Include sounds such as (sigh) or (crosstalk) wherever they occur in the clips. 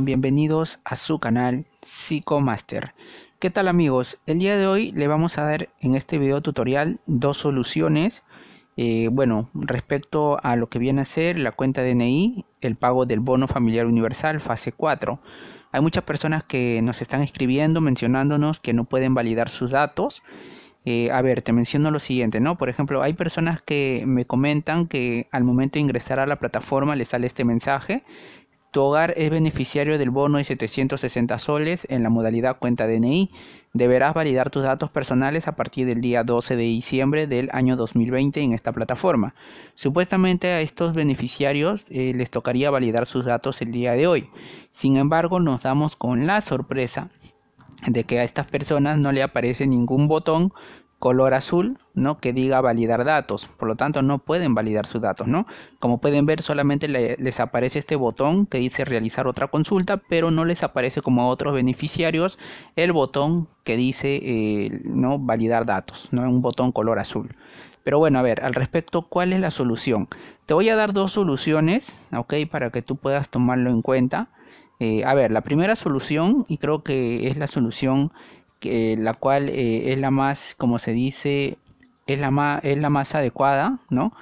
bienvenidos a su canal Psicomaster. ¿Qué tal amigos? El día de hoy le vamos a dar en este video tutorial dos soluciones. Eh, bueno, respecto a lo que viene a ser la cuenta DNI, el pago del bono familiar universal fase 4. Hay muchas personas que nos están escribiendo, mencionándonos que no pueden validar sus datos. Eh, a ver, te menciono lo siguiente, ¿no? Por ejemplo, hay personas que me comentan que al momento de ingresar a la plataforma les sale este mensaje tu hogar es beneficiario del bono de 760 soles en la modalidad cuenta DNI. Deberás validar tus datos personales a partir del día 12 de diciembre del año 2020 en esta plataforma. Supuestamente a estos beneficiarios eh, les tocaría validar sus datos el día de hoy. Sin embargo, nos damos con la sorpresa de que a estas personas no le aparece ningún botón color azul, ¿no? Que diga validar datos. Por lo tanto, no pueden validar sus datos, ¿no? Como pueden ver, solamente les aparece este botón que dice realizar otra consulta, pero no les aparece como a otros beneficiarios el botón que dice, eh, ¿no? Validar datos, ¿no? Un botón color azul. Pero bueno, a ver, al respecto, ¿cuál es la solución? Te voy a dar dos soluciones, ¿ok? Para que tú puedas tomarlo en cuenta. Eh, a ver, la primera solución, y creo que es la solución la cual eh, es la más, como se dice, es la más, es la más adecuada, ¿no?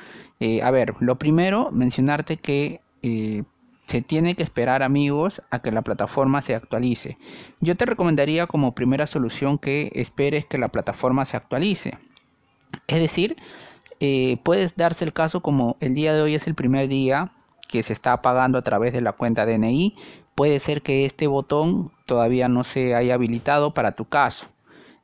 Eh, a ver, lo primero, mencionarte que eh, se tiene que esperar amigos a que la plataforma se actualice. Yo te recomendaría como primera solución que esperes que la plataforma se actualice. Es decir, puedes darse el caso como el día de hoy es el primer día que se está pagando a través de la cuenta DNI, puede ser que este botón todavía no se haya habilitado para tu caso.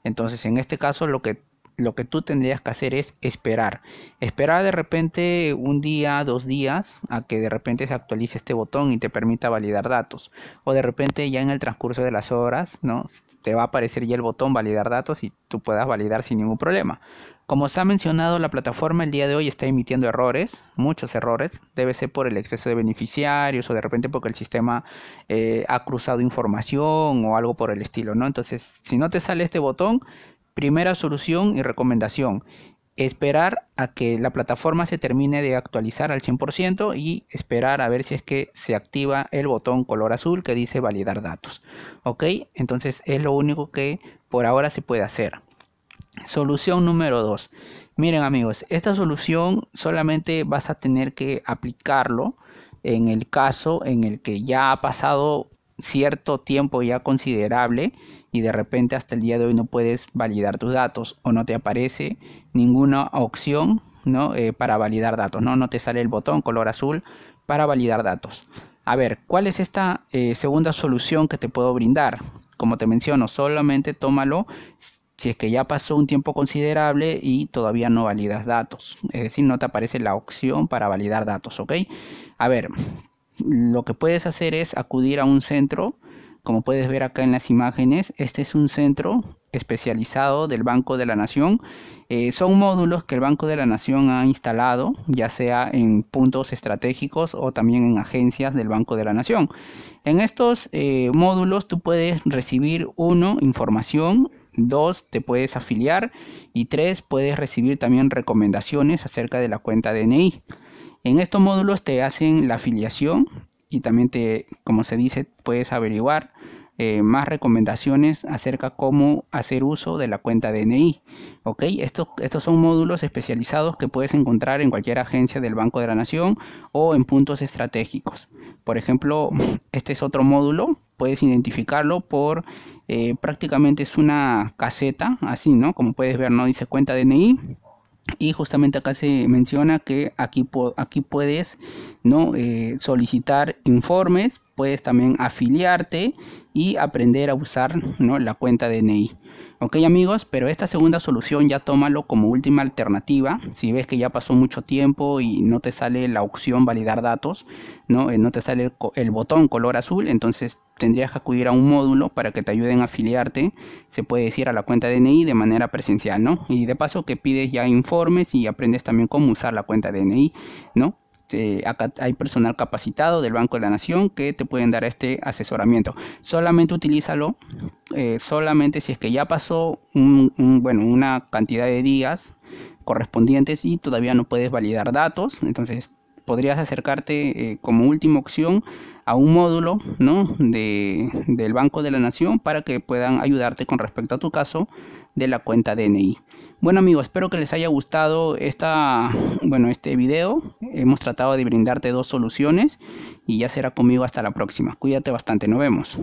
Entonces en este caso lo que lo que tú tendrías que hacer es esperar. Esperar de repente un día, dos días, a que de repente se actualice este botón y te permita validar datos. O de repente ya en el transcurso de las horas, ¿no? Te va a aparecer ya el botón validar datos y tú puedas validar sin ningún problema. Como se ha mencionado, la plataforma el día de hoy está emitiendo errores, muchos errores. Debe ser por el exceso de beneficiarios o de repente porque el sistema eh, ha cruzado información o algo por el estilo, ¿no? Entonces, si no te sale este botón, Primera solución y recomendación. Esperar a que la plataforma se termine de actualizar al 100% y esperar a ver si es que se activa el botón color azul que dice validar datos. ¿Ok? Entonces es lo único que por ahora se puede hacer. Solución número 2. Miren amigos, esta solución solamente vas a tener que aplicarlo en el caso en el que ya ha pasado cierto tiempo ya considerable y de repente hasta el día de hoy no puedes validar tus datos o no te aparece ninguna opción ¿no? Eh, para validar datos, ¿no? no te sale el botón color azul para validar datos. A ver, ¿cuál es esta eh, segunda solución que te puedo brindar? Como te menciono, solamente tómalo si es que ya pasó un tiempo considerable y todavía no validas datos. Es decir, no te aparece la opción para validar datos, ¿ok? A ver, lo que puedes hacer es acudir a un centro como puedes ver acá en las imágenes, este es un centro especializado del Banco de la Nación. Eh, son módulos que el Banco de la Nación ha instalado, ya sea en puntos estratégicos o también en agencias del Banco de la Nación. En estos eh, módulos tú puedes recibir, uno, información, dos, te puedes afiliar y tres, puedes recibir también recomendaciones acerca de la cuenta DNI. En estos módulos te hacen la afiliación y también te, como se dice, puedes averiguar eh, más recomendaciones acerca cómo hacer uso de la cuenta DNI. ¿ok? Estos, estos son módulos especializados que puedes encontrar en cualquier agencia del Banco de la Nación o en puntos estratégicos. Por ejemplo, (laughs) este es otro módulo, puedes identificarlo por eh, prácticamente es una caseta, así, ¿no? Como puedes ver, ¿no? Dice cuenta DNI, y justamente acá se menciona que aquí, aquí puedes ¿no? Eh, solicitar informes puedes también afiliarte y aprender a usar ¿no? la cuenta DNI. Ok amigos, pero esta segunda solución ya tómalo como última alternativa. Si ves que ya pasó mucho tiempo y no te sale la opción validar datos, no, eh, no te sale el, el botón color azul, entonces tendrías que acudir a un módulo para que te ayuden a afiliarte, se puede decir a la cuenta DNI de manera presencial, ¿no? Y de paso que pides ya informes y aprendes también cómo usar la cuenta DNI, ¿no? Este, acá hay personal capacitado del Banco de la Nación que te pueden dar este asesoramiento. Solamente utilízalo, eh, solamente si es que ya pasó bueno, una cantidad de días correspondientes y todavía no puedes validar datos, entonces podrías acercarte eh, como última opción a un módulo ¿no? de, del Banco de la Nación para que puedan ayudarte con respecto a tu caso de la cuenta DNI. Bueno amigos, espero que les haya gustado esta, bueno, este video hemos tratado de brindarte dos soluciones y ya será conmigo hasta la próxima. Cuídate bastante, nos vemos.